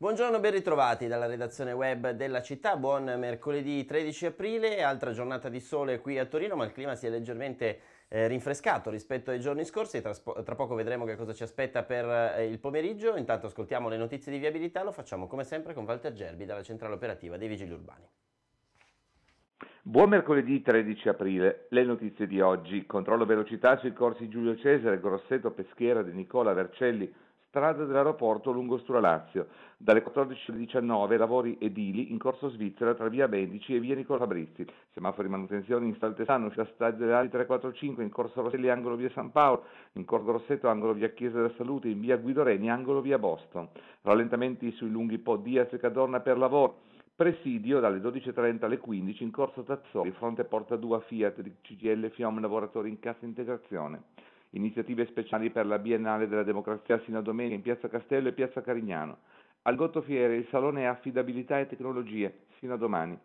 Buongiorno, ben ritrovati dalla redazione web della città. Buon mercoledì 13 aprile, altra giornata di sole qui a Torino, ma il clima si è leggermente eh, rinfrescato rispetto ai giorni scorsi. Tra, tra, poco vedremo che cosa ci aspetta per eh, il pomeriggio. Intanto ascoltiamo le notizie di viabilità, lo facciamo come sempre con Walter Gerbi dalla centrale operativa dei Vigili Urbani. Buon mercoledì 13 aprile. Le notizie di oggi. Controllo velocità sui corsi Giulio Cesare, Grosseto, Peschiera di Nicola Vercelli strada dell'aeroporto lungo Stura Lazio. Dalle 14 alle 19 lavori edili in corso Svizzera tra via Medici e via Nicola Fabrizi. Semafori manutenzione in Staltesano, via Stadio delle 345, in corso Rosselli, angolo via San Paolo, in corso Rossetto, angolo via Chiesa della Salute, in via Guido Reni, angolo via Boston. Rallentamenti sui lunghi Po Diaz e Cadorna per lavoro. Presidio dalle 12.30 alle 15 in corso Tazzoli, fronte Porta 2 a Fiat, CGL Fiom Lavoratori in Cassa Integrazione iniziative speciali per la Biennale della Democrazia Sino a Domenica in Piazza Castello e Piazza Carignano. Al Gotto Fiere il salone è Affidabilità e Tecnologie, sino a domani.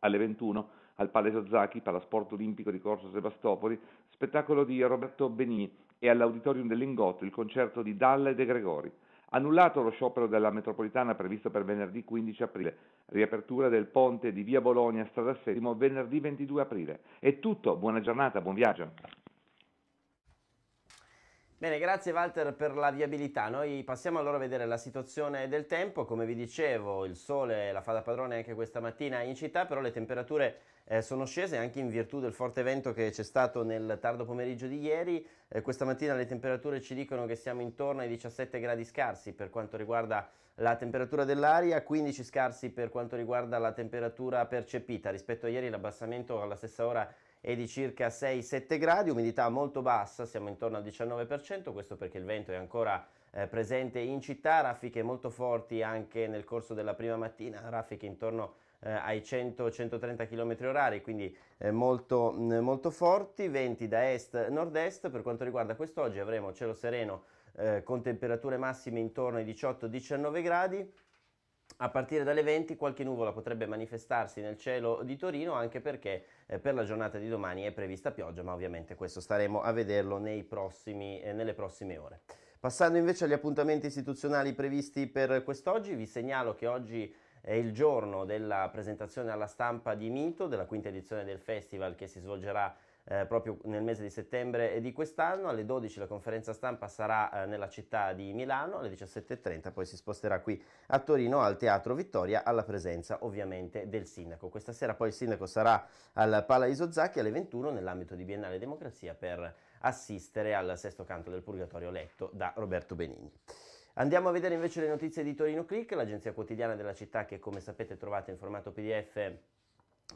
Alle 21 al Palazzo Zacchi, Palasporto Olimpico di Corso Sebastopoli, spettacolo di Roberto Benì e all'Auditorium dell'Ingotto il concerto di Dalla e De Gregori. Annullato lo sciopero della metropolitana previsto per venerdì 15 aprile, riapertura del ponte di Via Bologna, strada Settimo, venerdì 22 aprile. È tutto, buona giornata, buon viaggio. Bene, grazie Walter per la viabilità. Noi passiamo allora a vedere la situazione del tempo. Come vi dicevo, il sole la fa da padrone anche questa mattina in città, però le temperature eh, sono scese anche in virtù del forte vento che c'è stato nel tardo pomeriggio di ieri. Eh, questa mattina le temperature ci dicono che siamo intorno ai 17 gradi scarsi per quanto riguarda la temperatura dell'aria, 15 scarsi per quanto riguarda la temperatura percepita. Rispetto a ieri l'abbassamento alla stessa ora è di circa 6-7 gradi, umidità molto bassa, siamo intorno al 19%, questo perché il vento è ancora eh, presente in città, raffiche molto forti anche nel corso della prima mattina, raffiche intorno eh, ai 100-130 km h quindi eh, molto, mh, molto forti, venti da est-nord-est, per quanto riguarda quest'oggi avremo cielo sereno eh, con temperature massime intorno ai 18-19 gradi, a partire dalle 20 qualche nuvola potrebbe manifestarsi nel cielo di Torino anche perché eh, per la giornata di domani è prevista pioggia, ma ovviamente questo staremo a vederlo prossimi, eh, nelle prossime ore. Passando invece agli appuntamenti istituzionali previsti per quest'oggi, vi segnalo che oggi è il giorno della presentazione alla stampa di Mito, della quinta edizione del festival che si svolgerà eh, proprio nel mese di settembre di quest'anno. Alle 12 la conferenza stampa sarà eh, nella città di Milano, alle 17.30 poi si sposterà qui a Torino al Teatro Vittoria alla presenza ovviamente del sindaco. Questa sera poi il sindaco sarà al Palaiso Zacchi alle 21 nell'ambito di Biennale Democrazia per assistere al sesto canto del Purgatorio letto da Roberto Benigni. Andiamo a vedere invece le notizie di Torino Click, l'agenzia quotidiana della città che come sapete trovate in formato PDF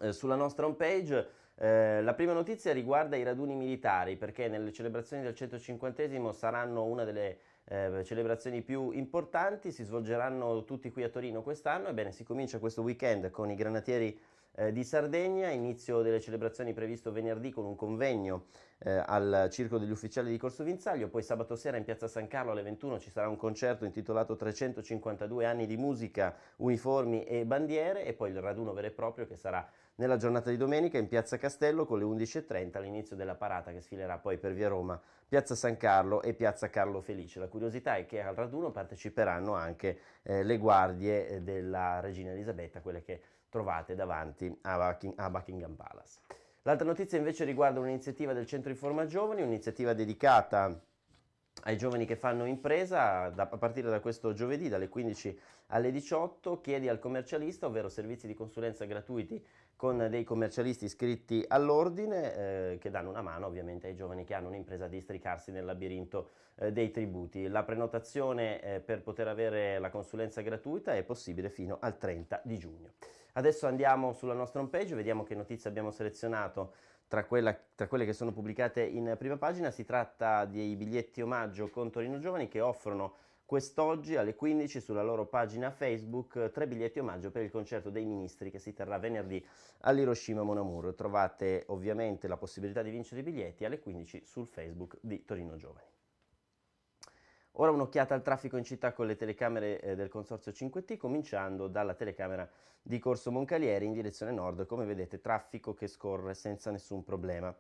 eh, sulla nostra homepage. Eh, la prima notizia riguarda i raduni militari perché nelle celebrazioni del 150 saranno una delle eh, celebrazioni più importanti, si svolgeranno tutti qui a Torino quest'anno, ebbene si comincia questo weekend con i granatieri eh, di Sardegna, inizio delle celebrazioni previsto venerdì con un convegno eh, al Circo degli Ufficiali di Corso Vinzaglio, poi sabato sera in Piazza San Carlo alle 21 ci sarà un concerto intitolato 352 anni di musica, uniformi e bandiere e poi il raduno vero e proprio che sarà nella giornata di domenica in Piazza Castello con le 11.30 all'inizio della parata che sfilerà poi per via Roma, Piazza San Carlo e Piazza Carlo Felice. La curiosità è che al raduno parteciperanno anche eh, le guardie eh, della regina Elisabetta, quelle che trovate davanti a, Buckingham Palace. L'altra notizia invece riguarda un'iniziativa del Centro Informa Giovani, un'iniziativa dedicata ai giovani che fanno impresa da, a partire da questo giovedì dalle 15 alle 18 chiedi al commercialista ovvero servizi di consulenza gratuiti con dei commercialisti iscritti all'ordine eh, che danno una mano ovviamente ai giovani che hanno un'impresa a districarsi nel labirinto eh, dei tributi la prenotazione eh, per poter avere la consulenza gratuita è possibile fino al 30 di giugno Adesso andiamo sulla nostra home page, vediamo che notizie abbiamo selezionato tra, quella, tra, quelle che sono pubblicate in prima pagina. Si tratta dei biglietti omaggio con Torino Giovani che offrono quest'oggi alle 15 sulla loro pagina Facebook tre biglietti omaggio per il concerto dei ministri che si terrà venerdì all'Hiroshima Monamur. Trovate ovviamente la possibilità di vincere i biglietti alle 15 sul Facebook di Torino Giovani. Ora un'occhiata al traffico in città con le telecamere eh, del consorzio 5T, cominciando dalla telecamera di Corso Moncalieri in direzione nord, come vedete traffico che scorre senza nessun problema.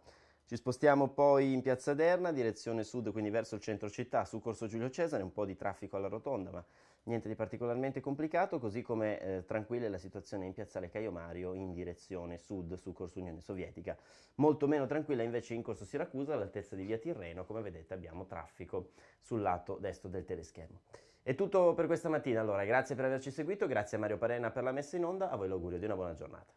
Ci spostiamo poi in Piazza Derna, direzione sud, quindi verso il centro città, su Corso Giulio Cesare, un po' di traffico alla rotonda, ma Niente di particolarmente complicato, così come eh, tranquilla è la situazione in piazzale Caio Mario in direzione sud su Corso Unione Sovietica. Molto meno tranquilla invece in Corso Siracusa all'altezza di via Tirreno, come vedete abbiamo traffico sul lato destro del teleschermo. È tutto per questa mattina, allora grazie per averci seguito, grazie a Mario Parena per la messa in onda, a voi l'augurio di una buona giornata.